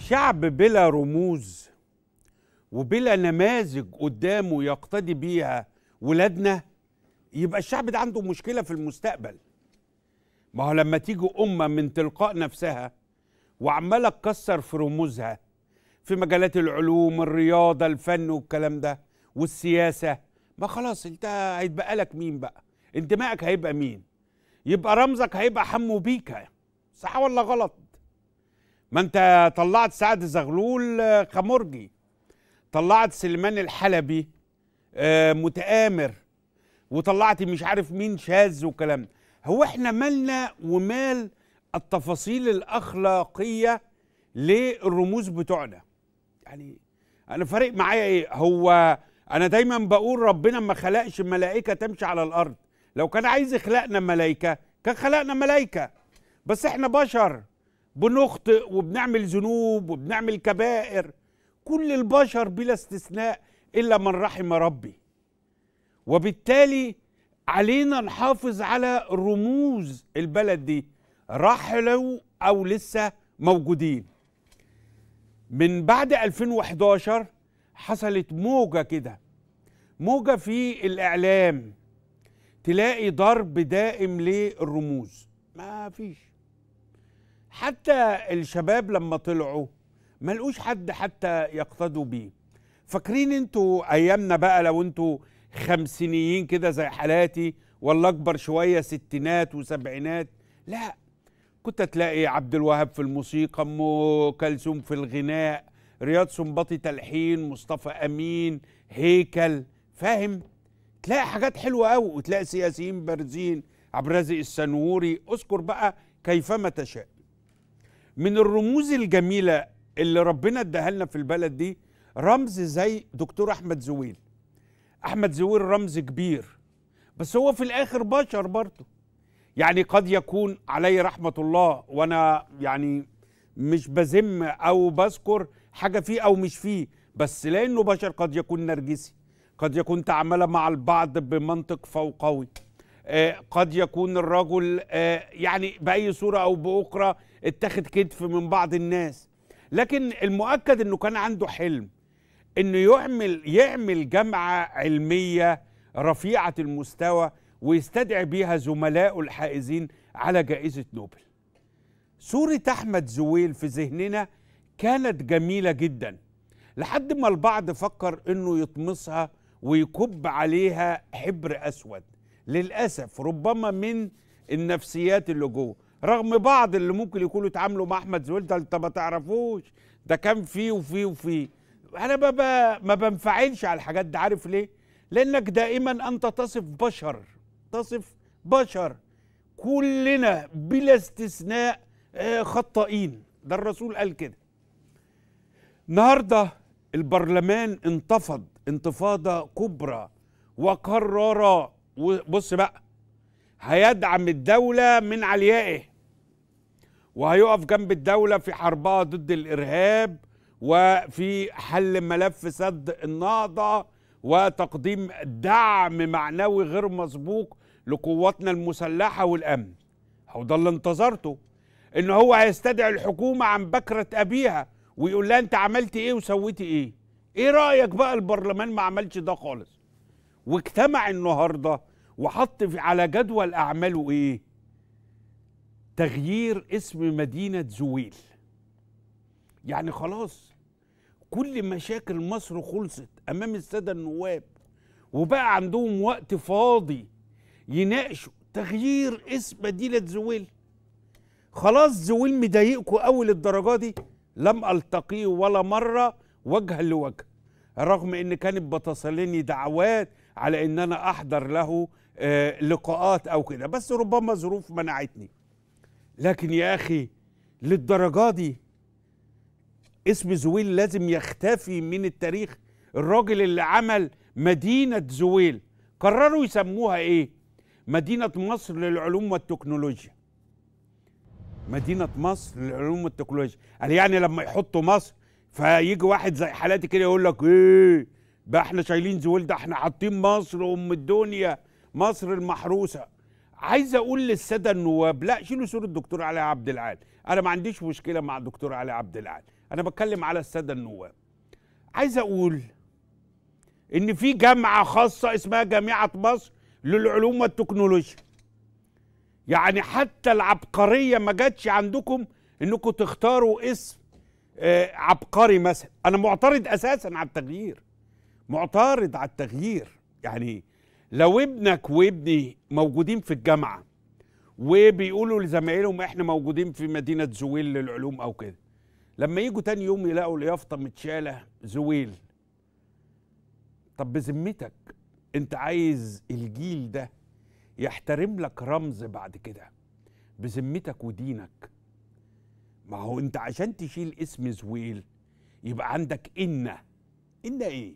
شعب بلا رموز وبلا نماذج قدامه يقتدي بيها ولادنا يبقى الشعب ده عنده مشكلة في المستقبل ما هو لما تيجي أمة من تلقاء نفسها وعمالة تكسر في رموزها في مجالات العلوم الرياضة الفن والكلام ده والسياسة ما خلاص انت هيتبقى لك مين بقى انتمائك هيبقى مين يبقى رمزك هيبقى حمو بيكا صح ولا غلط ما انت طلعت سعد زغلول خمرجي آه، طلعت سليمان الحلبي آه، متآمر وطلعت مش عارف مين شاذ وكلام هو احنا مالنا ومال التفاصيل الاخلاقيه للرموز بتوعنا يعني انا فارق معايا ايه هو انا دايما بقول ربنا ما خلقش ملائكه تمشي على الارض لو كان عايز يخلقنا ملائكه كان خلقنا ملائكه بس احنا بشر بنخطئ وبنعمل ذنوب وبنعمل كبائر كل البشر بلا استثناء الا من رحم ربي وبالتالي علينا نحافظ على رموز البلد دي رحلوا او لسه موجودين من بعد 2011 حصلت موجه كده موجه في الاعلام تلاقي ضرب دائم للرموز ما فيش حتى الشباب لما طلعوا ما لقوش حد حتى يقتدوا بيه فاكرين انتوا ايامنا بقى لو انتوا خمسينيين كده زي حالاتي ولا اكبر شويه ستينات وسبعينات لا كنت تلاقي عبد الوهاب في الموسيقى ام كلثوم في الغناء رياض سنباطي تلحين مصطفى امين هيكل فاهم تلاقي حاجات حلوه قوي وتلاقي سياسيين بارزين عبد الرازق السنوري اذكر بقى كيفما تشاء من الرموز الجميله اللي ربنا اداها لنا في البلد دي رمز زي دكتور احمد زويل احمد زويل رمز كبير بس هو في الاخر بشر برضه يعني قد يكون عليه رحمه الله وانا يعني مش بزم او بذكر حاجه فيه او مش فيه بس لانه بشر قد يكون نرجسي قد يكون تعامل مع البعض بمنطق فوقوي آه، قد يكون الرجل آه، يعني باي صوره او باخرى اتخذ كتف من بعض الناس لكن المؤكد انه كان عنده حلم انه يعمل يعمل جامعه علميه رفيعه المستوى ويستدعي بيها زملائه الحائزين على جائزه نوبل. صوره احمد زويل في ذهننا كانت جميله جدا لحد ما البعض فكر انه يطمسها ويكب عليها حبر اسود للاسف ربما من النفسيات اللي جوه رغم بعض اللي ممكن يكونوا اتعاملوا مع احمد زويل ده انت ما تعرفوش ده كان فيه وفيه وفيه انا ما ما بنفعلش على الحاجات دي عارف ليه؟ لانك دائما انت تصف بشر تصف بشر كلنا بلا استثناء آه، خطائين ده الرسول قال كده النهارده البرلمان انتفض انتفاضه كبرى وقرر وبص بقى هيدعم الدولة من عليائه وهيقف جنب الدولة في حربها ضد الإرهاب وفي حل ملف سد النهضة وتقديم دعم معنوي غير مسبوق لقواتنا المسلحة والأمن هو ده اللي انتظرته إن هو هيستدعي الحكومة عن بكرة أبيها ويقول لها أنت عملت إيه وسويتي إيه إيه رأيك بقى البرلمان ما عملش ده خالص واجتمع النهارده وحط على جدول أعماله إيه؟ تغيير اسم مدينة زويل يعني خلاص كل مشاكل مصر خلصت أمام السادة النواب وبقى عندهم وقت فاضي يناقشوا تغيير اسم مدينة زويل خلاص زويل مضايقكم أول الدرجة دي لم ألتقيه ولا مرة وجها لوجه رغم ان كانت بتصلني دعوات على ان انا احضر له آه، لقاءات او كده بس ربما ظروف منعتني لكن يا اخي للدرجه دي اسم زويل لازم يختفي من التاريخ الراجل اللي عمل مدينه زويل قرروا يسموها ايه مدينه مصر للعلوم والتكنولوجيا مدينه مصر للعلوم والتكنولوجيا قال يعني لما يحطوا مصر فيجي واحد زي حالاتي كده يقول لك ايه بقى احنا شايلين زويل ده احنا حاطين مصر ام الدنيا مصر المحروسه عايز اقول للساده النواب لا شيلوا صوره الدكتور علي عبد العال انا ما عنديش مشكله مع الدكتور علي عبد العال انا بتكلم على الساده النواب عايز اقول ان في جامعه خاصه اسمها جامعه مصر للعلوم والتكنولوجيا يعني حتى العبقريه ما جاتش عندكم انكم تختاروا اسم آه، عبقري مثلا انا معترض اساسا على التغيير معترض على التغيير يعني لو ابنك وابني موجودين في الجامعه وبيقولوا لزمايلهم احنا موجودين في مدينه زويل للعلوم او كده لما يجوا تاني يوم يلاقوا اليافطه متشاله زويل طب بذمتك انت عايز الجيل ده يحترم لك رمز بعد كده بذمتك ودينك ما هو انت عشان تشيل اسم زويل يبقى عندك إن إن إيه؟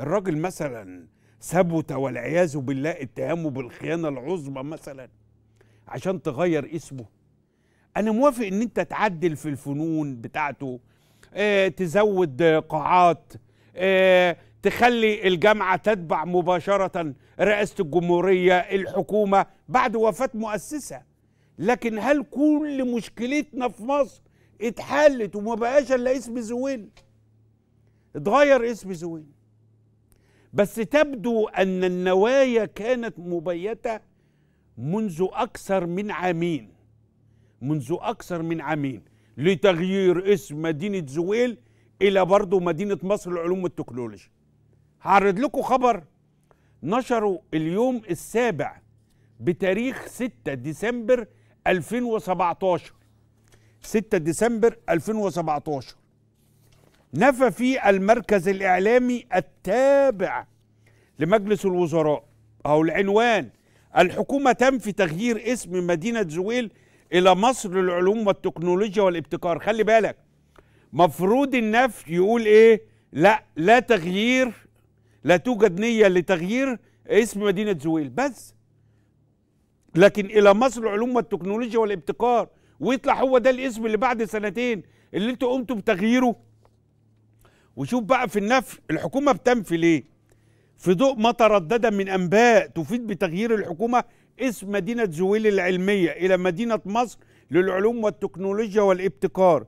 الراجل مثلا ثبت والعياذ بالله اتهامه بالخيانة العظمى مثلا عشان تغير اسمه أنا موافق إن أنت تعدل في الفنون بتاعته اه تزود قاعات اه تخلي الجامعة تتبع مباشرة رئاسة الجمهورية الحكومة بعد وفاة مؤسسها لكن هل كل مشكلتنا في مصر اتحلت وما بقاش الا اسم زويل اتغير اسم زويل بس تبدو ان النوايا كانت مبيته منذ اكثر من عامين منذ اكثر من عامين لتغيير اسم مدينه زويل الى برضه مدينه مصر للعلوم والتكنولوجيا هعرض لكم خبر نشره اليوم السابع بتاريخ 6 ديسمبر 2017 6 ديسمبر 2017 نفى في المركز الإعلامي التابع لمجلس الوزراء أو العنوان الحكومة تنفي تغيير اسم مدينة زويل إلى مصر للعلوم والتكنولوجيا والابتكار خلي بالك مفروض النفي يقول إيه لا لا تغيير لا توجد نية لتغيير اسم مدينة زويل بس لكن الى مصر العلوم والتكنولوجيا والابتكار ويطلع هو ده الاسم اللي بعد سنتين اللي انتوا قمتوا بتغييره وشوف بقى في النفي الحكومه بتنفي ليه في ضوء ما تردد من انباء تفيد بتغيير الحكومه اسم مدينه زويل العلميه الى مدينه مصر للعلوم والتكنولوجيا والابتكار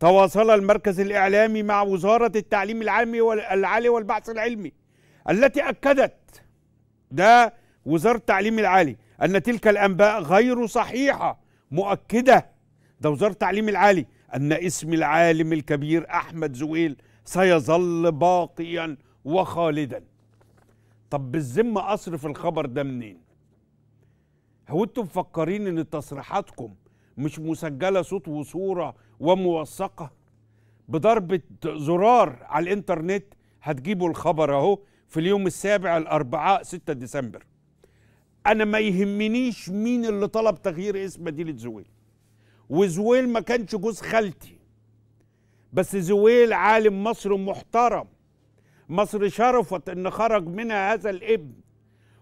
تواصل المركز الاعلامي مع وزاره التعليم العالي العالي والبحث العلمي التي اكدت ده وزاره التعليم العالي أن تلك الأنباء غير صحيحة مؤكدة ده وزارة التعليم العالي أن اسم العالم الكبير أحمد زويل سيظل باقيا وخالدا طب بالذمة أصرف الخبر ده منين هو انتم مفكرين ان تصريحاتكم مش مسجله صوت وصوره وموثقه بضربه زرار على الانترنت هتجيبوا الخبر اهو في اليوم السابع الاربعاء 6 ديسمبر انا ما يهمنيش مين اللي طلب تغيير اسم مدينه زويل وزويل ما كانش جوز خالتي بس زويل عالم مصر محترم مصر شرفت ان خرج منها هذا الابن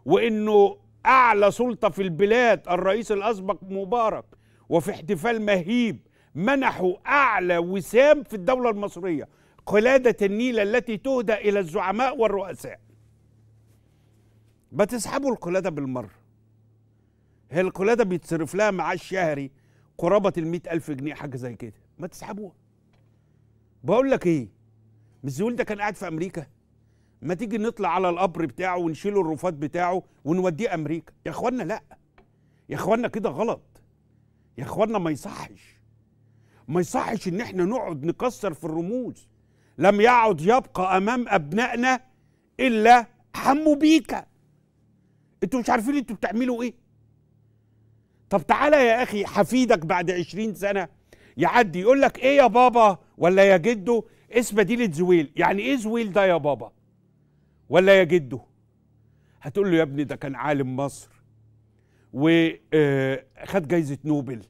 وانه اعلى سلطه في البلاد الرئيس الاسبق مبارك وفي احتفال مهيب منحوا اعلى وسام في الدوله المصريه قلاده النيل التي تهدى الى الزعماء والرؤساء بتسحبوا القلاده بالمره هي القلاده بيتصرف لها معاش شهري قرابه ال ألف جنيه حاجه زي كده ما تسحبوها بقول لك ايه مش زيول ده كان قاعد في امريكا ما تيجي نطلع على القبر بتاعه ونشيل الرفات بتاعه ونوديه امريكا يا اخوانا لا يا اخوانا كده غلط يا اخوانا ما يصحش ما يصحش ان احنا نقعد نكسر في الرموز لم يعد يبقى امام ابنائنا الا حمو بيكا انتوا مش عارفين انتوا بتعملوا ايه طب تعالى يا اخي حفيدك بعد عشرين سنه يعدي يقول لك ايه يا بابا ولا يا جدو اسم مدينه زويل يعني ايه زويل ده يا بابا ولا يا جدو هتقول له يا ابني ده كان عالم مصر وخد آه، جايزه نوبل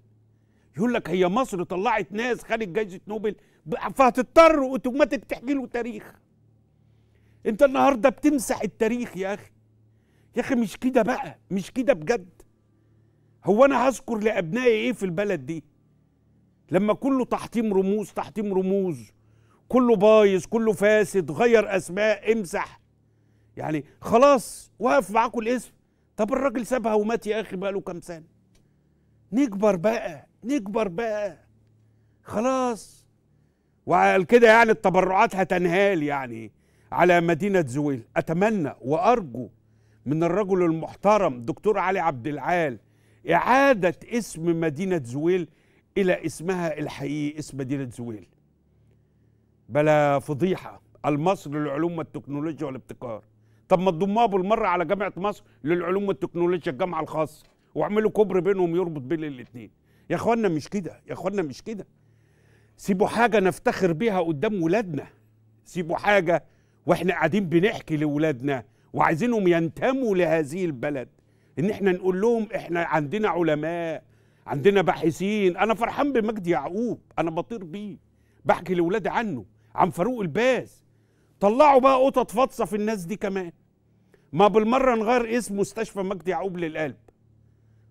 يقول لك هي مصر طلعت ناس خدت جايزه نوبل فهتضطر اوتوماتيك تحكي له تاريخ انت النهارده بتمسح التاريخ يا اخي يا اخي مش كده بقى مش كده بجد هو انا هذكر لابنائي ايه في البلد دي لما كله تحطيم رموز تحطيم رموز كله بايظ كله فاسد غير اسماء امسح يعني خلاص وقف معاكم الاسم طب الراجل سابها ومات يا اخي بقاله كام سنه نكبر بقى نكبر بقى خلاص وقال كده يعني التبرعات هتنهال يعني على مدينه زويل اتمنى وارجو من الرجل المحترم دكتور علي عبد العال إعادة اسم مدينة زويل إلى اسمها الحقيقي اسم مدينة زويل بلا فضيحة المصر للعلوم والتكنولوجيا والابتكار طب ما تضموها بالمرة على جامعة مصر للعلوم والتكنولوجيا الجامعة الخاصة واعملوا كوبري بينهم يربط بين الاثنين يا اخوانا مش كده يا اخوانا مش كده سيبوا حاجة نفتخر بيها قدام ولادنا سيبوا حاجة واحنا قاعدين بنحكي لولادنا وعايزينهم ينتموا لهذه البلد ان احنا نقول لهم احنا عندنا علماء عندنا باحثين انا فرحان بمجدي يعقوب انا بطير بيه بحكي لاولادي عنه عن فاروق الباز طلعوا بقى قطط فاطسه في الناس دي كمان ما بالمره نغير اسم مستشفى مجدي يعقوب للقلب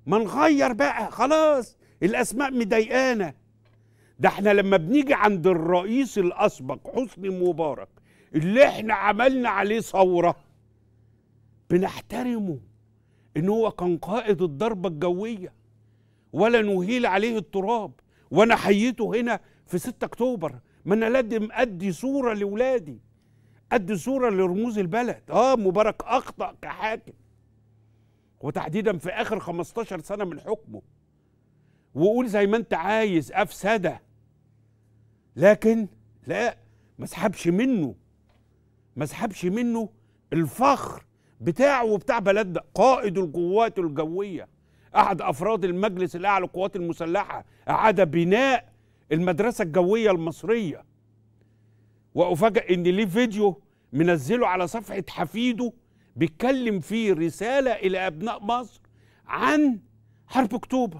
ما نغير بقى خلاص الاسماء مضايقانا ده احنا لما بنيجي عند الرئيس الاسبق حسني مبارك اللي احنا عملنا عليه ثوره بنحترمه ان هو كان قائد الضربه الجويه ولا نهيل عليه التراب وانا حييته هنا في 6 اكتوبر ما انا لازم ادي صوره لاولادي ادي صوره لرموز البلد اه مبارك اخطا كحاكم وتحديدا في اخر 15 سنه من حكمه وقول زي ما انت عايز افسده لكن لا ما اسحبش منه ما اسحبش منه الفخر بتاعه وبتاع بلدنا قائد القوات الجوية أحد أفراد المجلس الأعلى للقوات المسلحة أعاد بناء المدرسة الجوية المصرية وأفاجأ إن ليه فيديو منزله على صفحة حفيده بيتكلم فيه رسالة إلى أبناء مصر عن حرب أكتوبر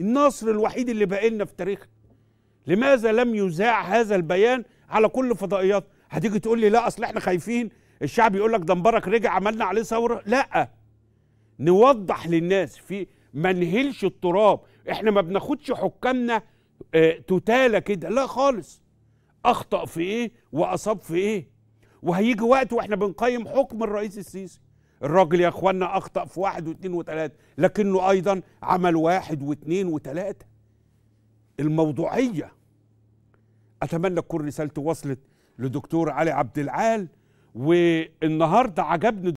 النصر الوحيد اللي بقى لنا في تاريخنا لماذا لم يذاع هذا البيان على كل فضائيات هتيجي تقول لي لا اصل احنا خايفين الشعب يقول لك ده مبارك رجع عملنا عليه ثوره لا نوضح للناس في ما نهلش التراب احنا ما بناخدش حكامنا آه، توتاله تتالى كده لا خالص اخطا في ايه واصاب في ايه وهيجي وقت واحنا بنقيم حكم الرئيس السيسي الراجل يا اخوانا اخطا في واحد واثنين وثلاثه لكنه ايضا عمل واحد واثنين وثلاثه الموضوعيه اتمنى تكون رسالتي وصلت لدكتور علي عبد العال والنهارده عجبني